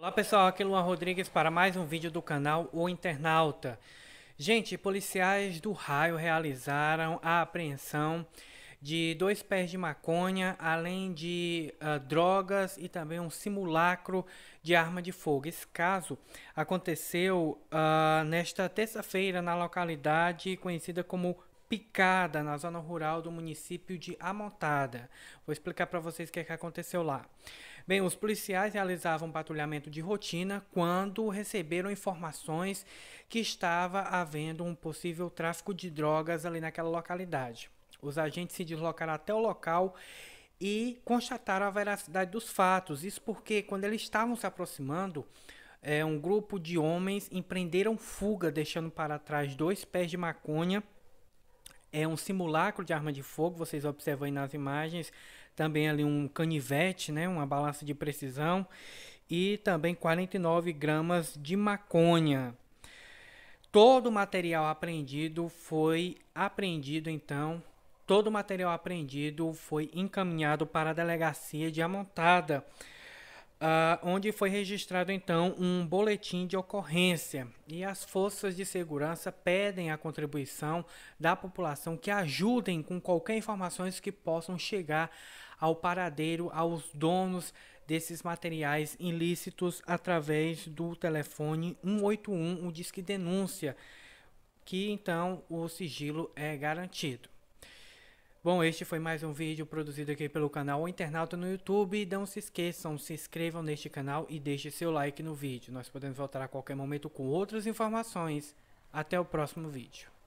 Olá pessoal, aqui é Luan Rodrigues para mais um vídeo do canal O Internauta. Gente, policiais do raio realizaram a apreensão de dois pés de maconha, além de uh, drogas e também um simulacro de arma de fogo. Esse caso aconteceu uh, nesta terça-feira na localidade conhecida como Picada, na zona rural do município de Amontada. Vou explicar para vocês o que, é que aconteceu lá. Bem, os policiais realizavam um patrulhamento de rotina quando receberam informações que estava havendo um possível tráfico de drogas ali naquela localidade. Os agentes se deslocaram até o local e constataram a veracidade dos fatos. Isso porque, quando eles estavam se aproximando, é, um grupo de homens empreenderam fuga, deixando para trás dois pés de maconha é um simulacro de arma de fogo, vocês observam aí nas imagens. Também ali um canivete, né, uma balança de precisão. E também 49 gramas de maconha. Todo o material apreendido foi apreendido, então, todo o material apreendido foi encaminhado para a delegacia de Amontada Uh, onde foi registrado então um boletim de ocorrência e as forças de segurança pedem a contribuição da população que ajudem com qualquer informações que possam chegar ao paradeiro, aos donos desses materiais ilícitos através do telefone 181, o disque denúncia, que então o sigilo é garantido. Bom, este foi mais um vídeo produzido aqui pelo canal O Internauta no YouTube. Não se esqueçam, se inscrevam neste canal e deixe seu like no vídeo. Nós podemos voltar a qualquer momento com outras informações. Até o próximo vídeo.